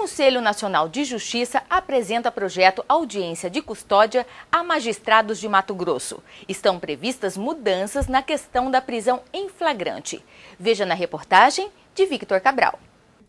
Conselho Nacional de Justiça apresenta projeto audiência de custódia a magistrados de Mato Grosso. Estão previstas mudanças na questão da prisão em flagrante. Veja na reportagem de Victor Cabral.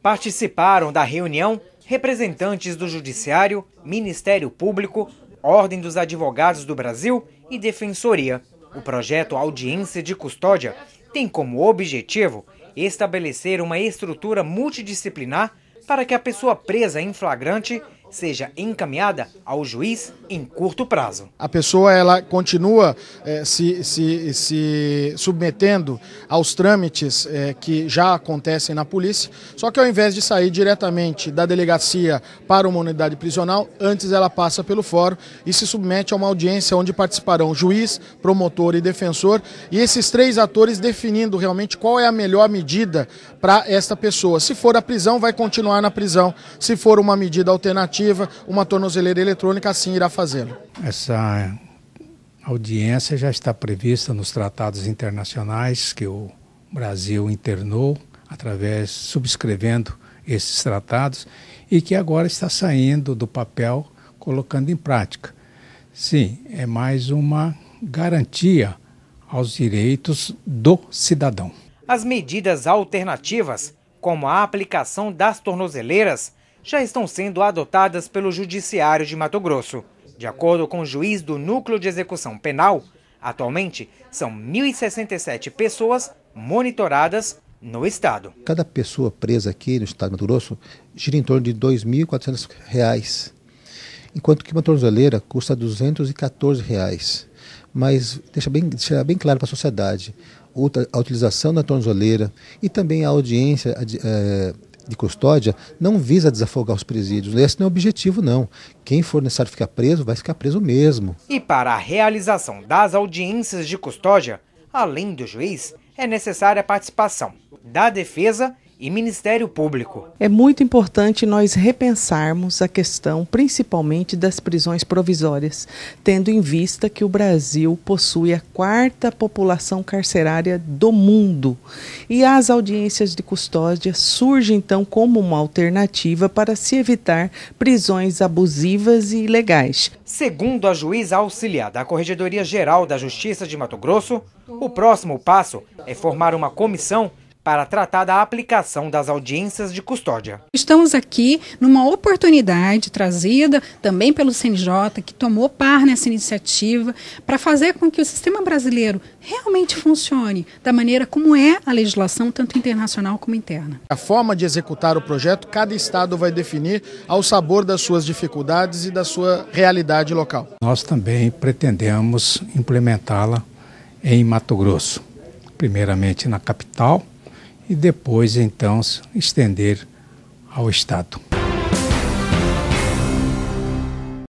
Participaram da reunião representantes do Judiciário, Ministério Público, Ordem dos Advogados do Brasil e Defensoria. O projeto Audiência de Custódia tem como objetivo estabelecer uma estrutura multidisciplinar para que a pessoa presa em flagrante seja encaminhada ao juiz em curto prazo. A pessoa ela continua eh, se, se, se submetendo aos trâmites eh, que já acontecem na polícia, só que ao invés de sair diretamente da delegacia para uma unidade prisional, antes ela passa pelo fórum e se submete a uma audiência onde participarão juiz, promotor e defensor, e esses três atores definindo realmente qual é a melhor medida para esta pessoa. Se for a prisão, vai continuar na prisão. Se for uma medida alternativa, uma tornozeleira eletrônica, assim irá fazê-lo. Essa audiência já está prevista nos tratados internacionais que o Brasil internou, através subscrevendo esses tratados, e que agora está saindo do papel, colocando em prática. Sim, é mais uma garantia aos direitos do cidadão. As medidas alternativas, como a aplicação das tornozeleiras, já estão sendo adotadas pelo Judiciário de Mato Grosso. De acordo com o juiz do Núcleo de Execução Penal, atualmente são 1.067 pessoas monitoradas no Estado. Cada pessoa presa aqui no Estado de Mato Grosso gira em torno de R$ 2.400, enquanto que uma tornozeleira custa R$ 214. Reais. Mas deixa bem, deixa bem claro para a sociedade a utilização da tornozeleira e também a audiência. Eh, de custódia não visa desafogar os presídios. Esse não é o objetivo, não. Quem for necessário ficar preso, vai ficar preso mesmo. E para a realização das audiências de custódia, além do juiz, é necessária a participação da defesa e Ministério Público. É muito importante nós repensarmos a questão, principalmente das prisões provisórias, tendo em vista que o Brasil possui a quarta população carcerária do mundo. E as audiências de custódia surgem então como uma alternativa para se evitar prisões abusivas e ilegais. Segundo a juíza auxiliar da Corregedoria Geral da Justiça de Mato Grosso, o próximo passo é formar uma comissão para tratar da aplicação das audiências de custódia. Estamos aqui numa oportunidade trazida também pelo CNJ, que tomou par nessa iniciativa, para fazer com que o sistema brasileiro realmente funcione da maneira como é a legislação, tanto internacional como interna. A forma de executar o projeto, cada estado vai definir ao sabor das suas dificuldades e da sua realidade local. Nós também pretendemos implementá-la em Mato Grosso, primeiramente na capital e depois então estender ao Estado.